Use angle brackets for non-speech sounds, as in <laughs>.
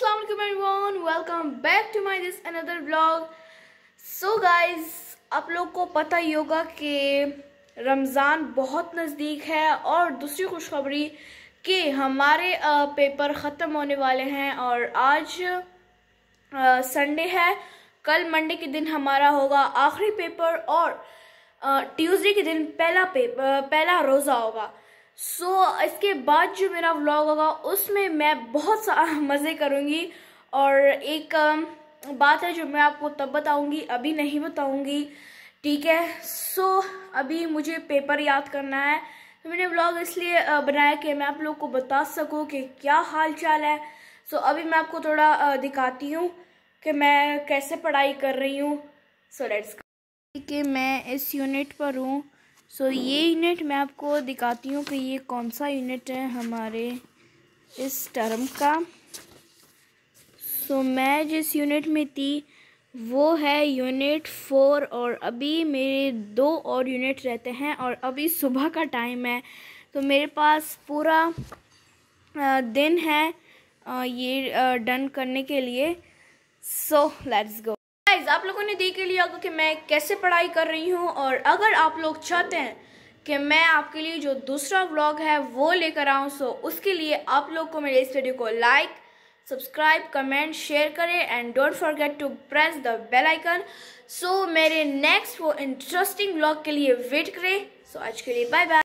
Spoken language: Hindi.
वालेकुम everyone welcome back to my this another vlog so guys आप लोग को पता ही होगा कि रमज़ान बहुत नज़दीक है और दूसरी खुशखबरी कि हमारे पेपर ख़त्म होने वाले हैं और आज संडे है कल मंडे के दिन हमारा होगा आखिरी पेपर और ट्यूसडे के दिन पहला पेपर पहला रोज़ा होगा सो so, इसके बाद जो मेरा व्लॉग होगा उसमें मैं बहुत सा <laughs> मज़े करूँगी और एक बात है जो मैं आपको तब बताऊँगी अभी नहीं बताऊँगी ठीक है सो so, अभी मुझे पेपर याद करना है तो मैंने व्लॉग इसलिए बनाया कि मैं आप लोग को बता सकूँ कि क्या हाल चाल है सो so, अभी मैं आपको थोड़ा दिखाती हूँ कि मैं कैसे पढ़ाई कर रही हूँ सो लेट्स कि मैं इस यूनिट पर हूँ सो so, ये यूनिट मैं आपको दिखाती हूँ कि ये कौन सा यूनिट है हमारे इस टर्म का सो so, मैं जिस यूनिट में थी वो है यूनिट फोर और अभी मेरे दो और यूनिट रहते हैं और अभी सुबह का टाइम है तो मेरे पास पूरा दिन है ये डन करने के लिए सो लेट्स गो गाइज आप लोगों ने देख लिया कि मैं कैसे पढ़ाई कर रही हूँ और अगर आप लोग चाहते हैं कि मैं आपके लिए जो दूसरा व्लॉग है वो लेकर आऊँ सो उसके लिए आप लोग को मेरे इस वीडियो को लाइक सब्सक्राइब कमेंट शेयर करें and don't forget to press the bell icon so मेरे नेक्स्ट वो इंटरेस्टिंग व्लॉग के लिए वेट करें सो so, आज के लिए बाय बाय